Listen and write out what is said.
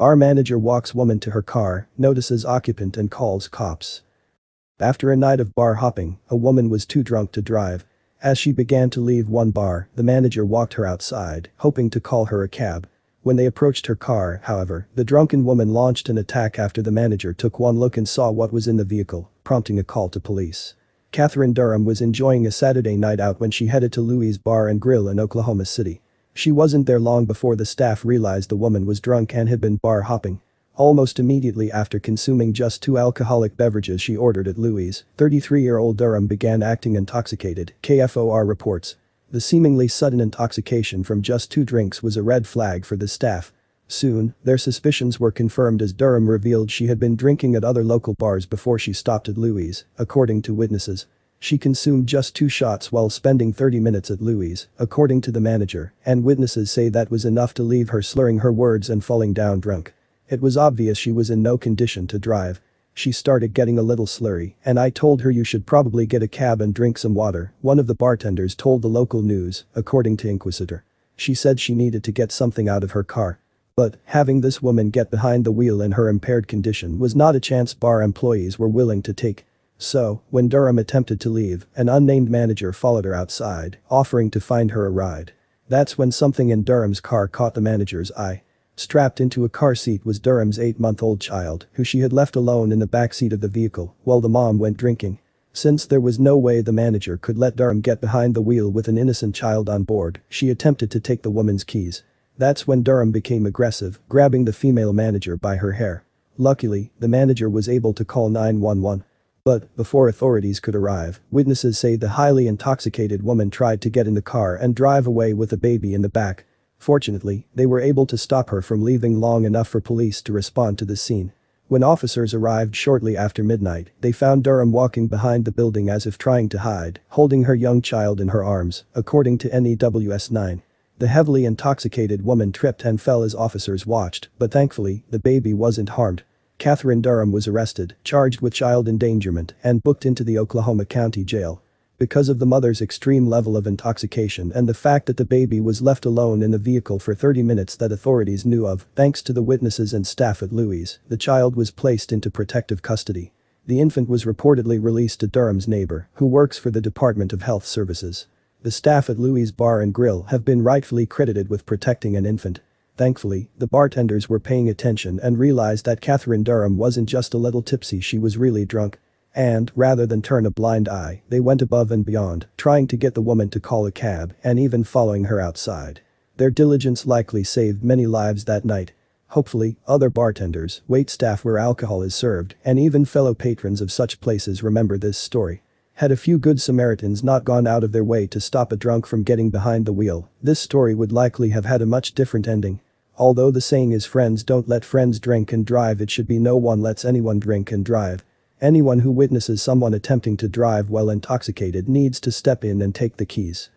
Our manager walks woman to her car, notices occupant and calls cops. After a night of bar hopping, a woman was too drunk to drive. As she began to leave one bar, the manager walked her outside, hoping to call her a cab. When they approached her car, however, the drunken woman launched an attack after the manager took one look and saw what was in the vehicle, prompting a call to police. Catherine Durham was enjoying a Saturday night out when she headed to Louie's Bar and Grill in Oklahoma City. She wasn't there long before the staff realized the woman was drunk and had been bar hopping. Almost immediately after consuming just two alcoholic beverages she ordered at Louis, 33-year-old Durham began acting intoxicated, KFOR reports. The seemingly sudden intoxication from just two drinks was a red flag for the staff. Soon, their suspicions were confirmed as Durham revealed she had been drinking at other local bars before she stopped at Louis, according to witnesses. She consumed just two shots while spending 30 minutes at Louis, according to the manager, and witnesses say that was enough to leave her slurring her words and falling down drunk. It was obvious she was in no condition to drive. She started getting a little slurry and I told her you should probably get a cab and drink some water, one of the bartenders told the local news, according to Inquisitor. She said she needed to get something out of her car. But, having this woman get behind the wheel in her impaired condition was not a chance bar employees were willing to take. So, when Durham attempted to leave, an unnamed manager followed her outside, offering to find her a ride. That's when something in Durham's car caught the manager's eye. Strapped into a car seat was Durham's eight-month-old child, who she had left alone in the backseat of the vehicle while the mom went drinking. Since there was no way the manager could let Durham get behind the wheel with an innocent child on board, she attempted to take the woman's keys. That's when Durham became aggressive, grabbing the female manager by her hair. Luckily, the manager was able to call 911. But, before authorities could arrive, witnesses say the highly intoxicated woman tried to get in the car and drive away with the baby in the back. Fortunately, they were able to stop her from leaving long enough for police to respond to the scene. When officers arrived shortly after midnight, they found Durham walking behind the building as if trying to hide, holding her young child in her arms, according to NEWS 9. The heavily intoxicated woman tripped and fell as officers watched, but thankfully, the baby wasn't harmed. Catherine Durham was arrested, charged with child endangerment, and booked into the Oklahoma County Jail. Because of the mother's extreme level of intoxication and the fact that the baby was left alone in the vehicle for 30 minutes that authorities knew of, thanks to the witnesses and staff at Louis, the child was placed into protective custody. The infant was reportedly released to Durham's neighbor, who works for the Department of Health Services. The staff at Louis Bar and Grill have been rightfully credited with protecting an infant, Thankfully, the bartenders were paying attention and realized that Katherine Durham wasn't just a little tipsy she was really drunk. And, rather than turn a blind eye, they went above and beyond, trying to get the woman to call a cab and even following her outside. Their diligence likely saved many lives that night. Hopefully, other bartenders, waitstaff where alcohol is served, and even fellow patrons of such places remember this story. Had a few good Samaritans not gone out of their way to stop a drunk from getting behind the wheel, this story would likely have had a much different ending. Although the saying is friends don't let friends drink and drive it should be no one lets anyone drink and drive. Anyone who witnesses someone attempting to drive while intoxicated needs to step in and take the keys.